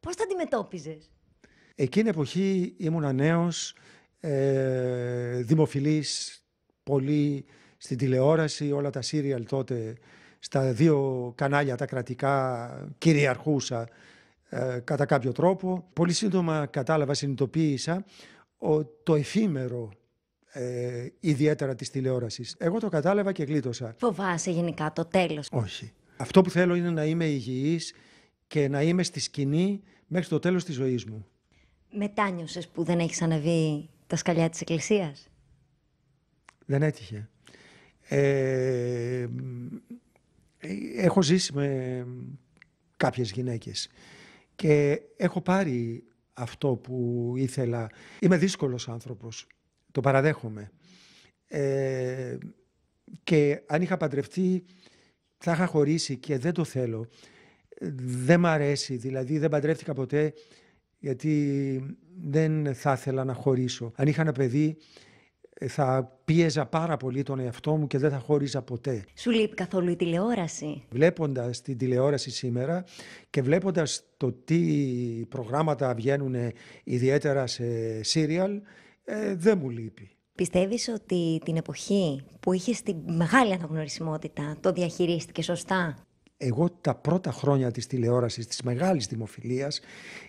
Πώς τα αντιμετώπιζες? Εκείνη εποχή ήμουν νέος, ε, δημοφιλής, πολύ στην τηλεόραση, όλα τα σύριαλ τότε στα δύο κανάλια τα κρατικά κυριαρχούσα ε, κατά κάποιο τρόπο. Πολύ σύντομα κατάλαβα, συνειδητοποίησα ο, το εφήμερο ε, ιδιαίτερα της τηλεόρασης. Εγώ το κατάλαβα και γλίτωσα. Φοβάσαι γενικά το τέλος. Όχι. Αυτό που θέλω είναι να είμαι υγιής, και να είμαι στη σκηνή μέχρι το τέλος της ζωής μου. Μετάνιωσες που δεν έχεις αναβεί τα σκαλιά της Εκκλησίας. Δεν έτυχε. Ε, ε, έχω ζήσει με κάποιες γυναίκες και έχω πάρει αυτό που ήθελα. Είμαι δύσκολος άνθρωπος, το παραδέχομαι. Ε, και αν είχα παντρευτεί θα είχα χωρίσει και δεν το θέλω δεν μ' αρέσει, δηλαδή δεν παντρεύτηκα ποτέ γιατί δεν θα ήθελα να χωρίσω. Αν είχα ένα παιδί θα πίεζα πάρα πολύ τον εαυτό μου και δεν θα χώριζα ποτέ. Σου λείπει καθόλου η τηλεόραση. Βλέποντας την τηλεόραση σήμερα και βλέποντας το τι προγράμματα βγαίνουν ιδιαίτερα σε σύριαλ, ε, δεν μου λείπει. Πιστεύεις ότι την εποχή που είχες τη μεγάλη αναγνωρισιμότητα το διαχειρίστηκες σωστά εγώ τα πρώτα χρόνια της τηλεόρασης, της μεγάλης δημοφιλίας,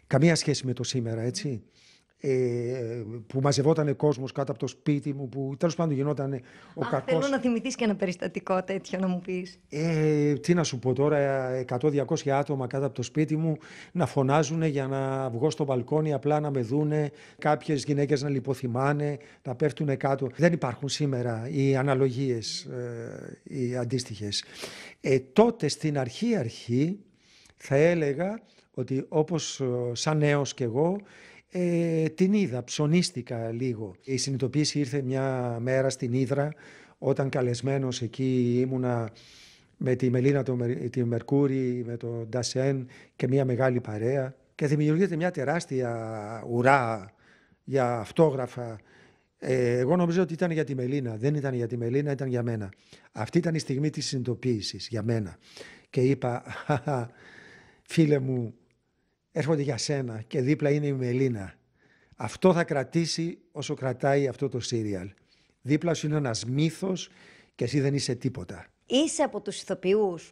καμία σχέση με το σήμερα, έτσι, ε, που μαζευόταν κόσμος κάτω από το σπίτι μου, που τέλος πάντων γινόταν ο κακός. Θέλω να θυμηθείς και ένα περιστατικό τέτοιο να μου πεις. Ε, τι να σου πω τώρα, 100-200 άτομα κάτω από το σπίτι μου να φωνάζουν για να βγω στο μπαλκόνι, απλά να με δούνε. Κάποιες γυναίκες να λιποθυμάνε, να πέφτουν κάτω. Δεν υπάρχουν σήμερα οι αναλογίες, ε, οι αντίστοιχες. Ε, τότε στην αρχή-αρχή θα έλεγα ότι όπως σαν νέος κι εγώ ε, την είδα, ψωνίστηκα λίγο. Η συνειδητοποίηση ήρθε μια μέρα στην Ήδρα, όταν καλεσμένος εκεί ήμουνα με τη Μελίνα, το, τη Μερκούρη, με τον Ντασέν και μια μεγάλη παρέα και δημιουργείται μια τεράστια ουρά για αυτόγραφα. Ε, εγώ νομίζω ότι ήταν για τη Μελίνα. Δεν ήταν για τη Μελίνα, ήταν για μένα. Αυτή ήταν η στιγμή της συνειδητοποίησης για μένα. Και είπα, φίλε μου, έρχονται για σένα και δίπλα είναι η Μελίνα. Αυτό θα κρατήσει όσο κρατάει αυτό το σύριαλ. Δίπλα σου είναι ένας μύθος και εσύ δεν είσαι τίποτα. Είσαι από τους ηθοποιούς